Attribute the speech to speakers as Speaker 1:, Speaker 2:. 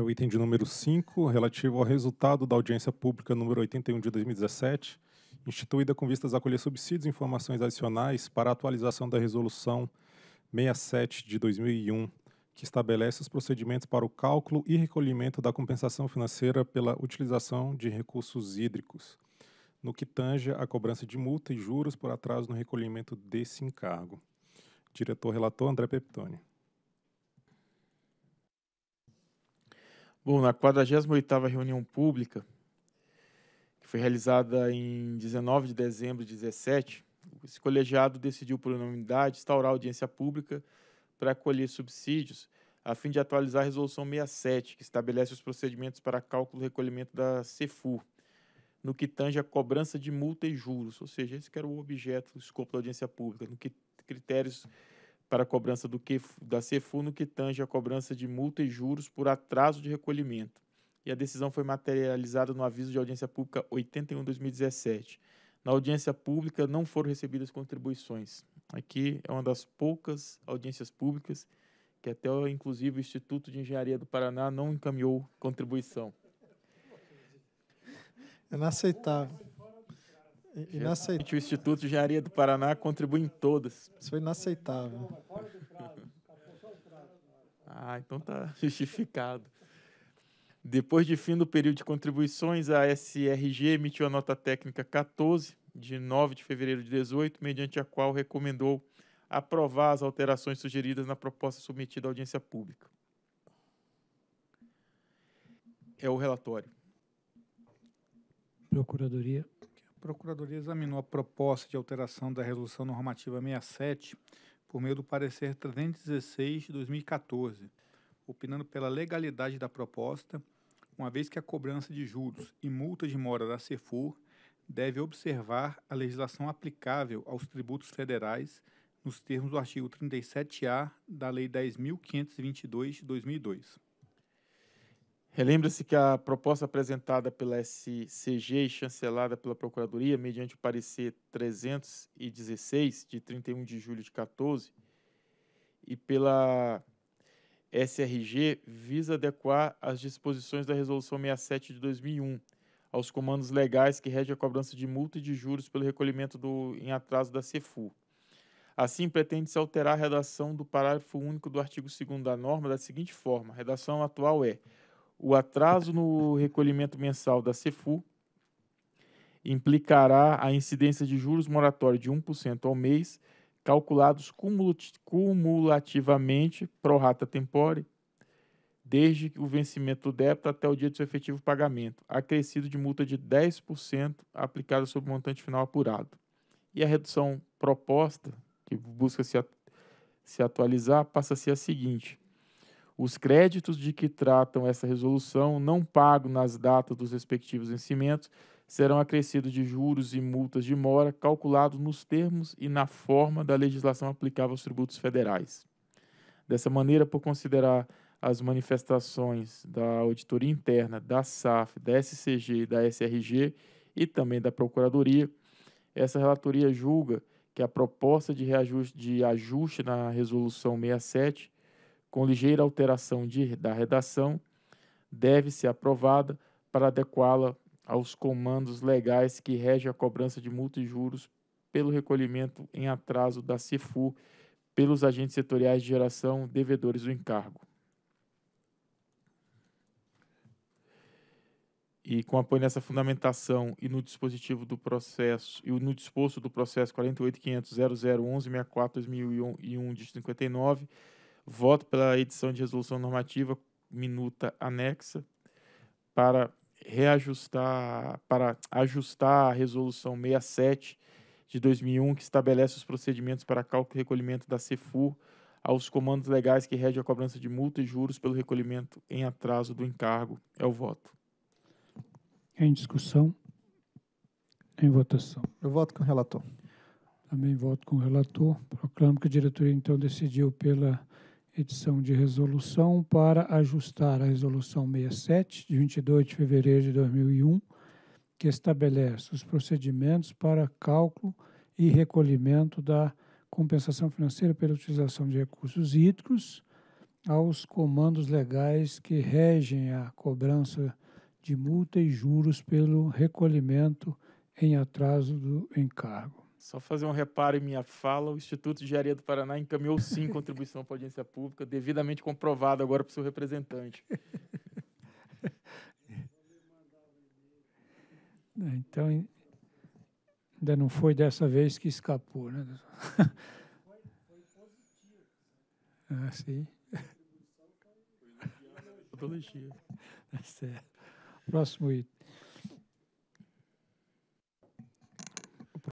Speaker 1: é o item de número 5, relativo ao resultado da audiência pública número 81 de 2017, instituída com vistas a colher subsídios e informações adicionais para a atualização da Resolução 67 de 2001, que estabelece os procedimentos para o cálculo e recolhimento da compensação financeira pela utilização de recursos hídricos, no que tange a cobrança de multa e juros por atraso no recolhimento desse encargo. Diretor-relator André Peptoni. Bom, na 48ª reunião pública, que foi realizada em 19 de dezembro de 17, esse colegiado decidiu por unanimidade instaurar audiência pública para acolher subsídios, a fim de atualizar a resolução 67, que estabelece os procedimentos para cálculo e recolhimento da CEFUR, no que tange a cobrança de multa e juros, ou seja, esse que era o objeto, o escopo da audiência pública, no que critérios para a cobrança do que, da CEFU no que tange a cobrança de multa e juros por atraso de recolhimento. E a decisão foi materializada no aviso de audiência pública 81/2017. Na audiência pública não foram recebidas contribuições. Aqui é uma das poucas audiências públicas que até inclusive o Instituto de Engenharia do Paraná não encaminhou contribuição. É inaceitável. Inaceitável. O Instituto de Engenharia do Paraná contribui em todas. Isso foi inaceitável. ah, então tá justificado. Depois de fim do período de contribuições, a SRG emitiu a nota técnica 14, de 9 de fevereiro de 18, mediante a qual recomendou aprovar as alterações sugeridas na proposta submetida à audiência pública. É o relatório.
Speaker 2: Procuradoria.
Speaker 1: A Procuradoria examinou a proposta de alteração da Resolução Normativa 67 por meio do parecer 316 de 2014, opinando pela legalidade da proposta, uma vez que a cobrança de juros e multa de mora da CEFUR deve observar a legislação aplicável aos tributos federais nos termos do artigo 37-A da Lei 10.522 de 2002. Relembra-se que a proposta apresentada pela SCG e chancelada pela Procuradoria, mediante o parecer 316, de 31 de julho de 14, e pela SRG, visa adequar as disposições da Resolução 67 de 2001 aos comandos legais que regem a cobrança de multa e de juros pelo recolhimento do, em atraso da CEFU. Assim, pretende-se alterar a redação do parágrafo único do artigo 2 da norma da seguinte forma: a redação atual é o atraso no recolhimento mensal da CEFU implicará a incidência de juros moratórios de 1% ao mês, calculados cumulativamente pro rata tempore, desde o vencimento do débito até o dia do seu efetivo pagamento, acrescido de multa de 10% aplicada sobre o montante final apurado. E a redução proposta, que busca se, se atualizar, passa a ser a seguinte: os créditos de que tratam essa resolução, não pagos nas datas dos respectivos vencimentos, serão acrescidos de juros e multas de mora calculados nos termos e na forma da legislação aplicável aos tributos federais. Dessa maneira, por considerar as manifestações da auditoria interna, da SAF, da SCG e da SRG e também da Procuradoria, essa relatoria julga que a proposta de, reajuste, de ajuste na Resolução 67 com ligeira alteração de, da redação, deve ser aprovada para adequá-la aos comandos legais que regem a cobrança de multa e juros pelo recolhimento em atraso da CIFU pelos agentes setoriais de geração devedores do encargo. E com apoio nessa fundamentação e no dispositivo do processo e no disposto do processo 48500001164 de 59, Voto pela edição de resolução normativa minuta anexa para reajustar, para ajustar a resolução 67 de 2001 que estabelece os procedimentos para cálculo e recolhimento da Cefu aos comandos legais que regem a cobrança de multa e juros pelo recolhimento em atraso do encargo. É o voto.
Speaker 2: Em discussão. Em votação. Eu voto com o relator. Também voto com o relator. Proclamo que a diretoria, então, decidiu pela edição de resolução para ajustar a Resolução 67, de 22 de fevereiro de 2001, que estabelece os procedimentos para cálculo e recolhimento da compensação financeira pela utilização de recursos hídricos aos comandos legais que regem a cobrança de multa e juros pelo recolhimento em atraso do encargo.
Speaker 1: Só fazer um reparo em minha fala, o Instituto de Engenharia do Paraná encaminhou sim contribuição para a audiência pública, devidamente comprovado agora para o seu representante.
Speaker 2: Então, ainda não foi dessa vez que escapou, né? Ah, sim.
Speaker 1: Metodologia. Né?
Speaker 2: Tá certo. Próximo item.